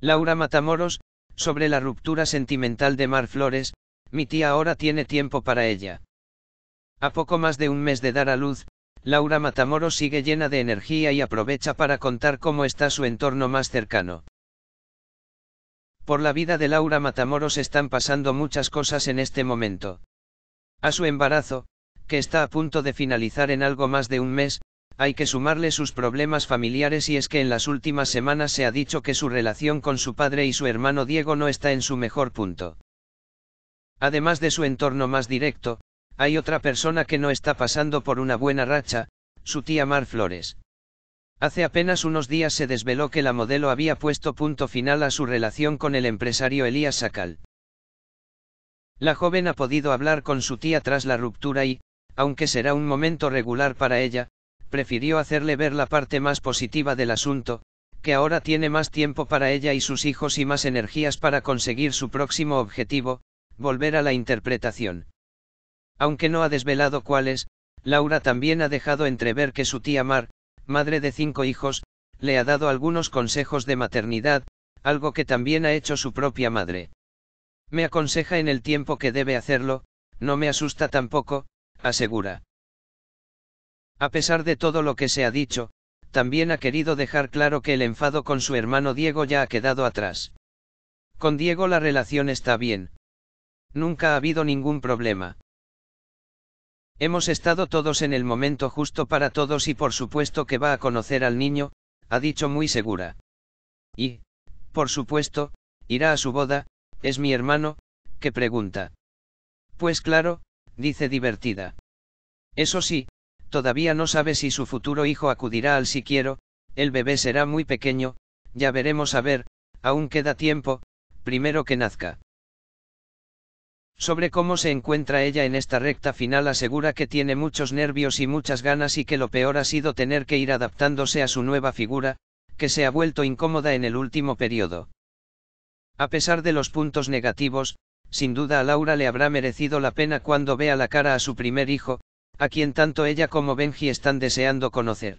Laura Matamoros, sobre la ruptura sentimental de Mar Flores, mi tía ahora tiene tiempo para ella. A poco más de un mes de dar a luz, Laura Matamoros sigue llena de energía y aprovecha para contar cómo está su entorno más cercano. Por la vida de Laura Matamoros están pasando muchas cosas en este momento. A su embarazo, que está a punto de finalizar en algo más de un mes, hay que sumarle sus problemas familiares y es que en las últimas semanas se ha dicho que su relación con su padre y su hermano Diego no está en su mejor punto. Además de su entorno más directo, hay otra persona que no está pasando por una buena racha, su tía Mar Flores. Hace apenas unos días se desveló que la modelo había puesto punto final a su relación con el empresario Elías Sacal. La joven ha podido hablar con su tía tras la ruptura y, aunque será un momento regular para ella, prefirió hacerle ver la parte más positiva del asunto, que ahora tiene más tiempo para ella y sus hijos y más energías para conseguir su próximo objetivo, volver a la interpretación. Aunque no ha desvelado cuáles, Laura también ha dejado entrever que su tía Mar, madre de cinco hijos, le ha dado algunos consejos de maternidad, algo que también ha hecho su propia madre. Me aconseja en el tiempo que debe hacerlo, no me asusta tampoco, asegura. A pesar de todo lo que se ha dicho, también ha querido dejar claro que el enfado con su hermano Diego ya ha quedado atrás. Con Diego la relación está bien. Nunca ha habido ningún problema. Hemos estado todos en el momento justo para todos y por supuesto que va a conocer al niño, ha dicho muy segura. Y, por supuesto, irá a su boda, es mi hermano, que pregunta. Pues claro, dice divertida. Eso sí, Todavía no sabe si su futuro hijo acudirá al siquiero, el bebé será muy pequeño, ya veremos a ver, aún queda tiempo, primero que nazca. Sobre cómo se encuentra ella en esta recta final asegura que tiene muchos nervios y muchas ganas y que lo peor ha sido tener que ir adaptándose a su nueva figura, que se ha vuelto incómoda en el último periodo. A pesar de los puntos negativos, sin duda a Laura le habrá merecido la pena cuando vea la cara a su primer hijo, a quien tanto ella como Benji están deseando conocer.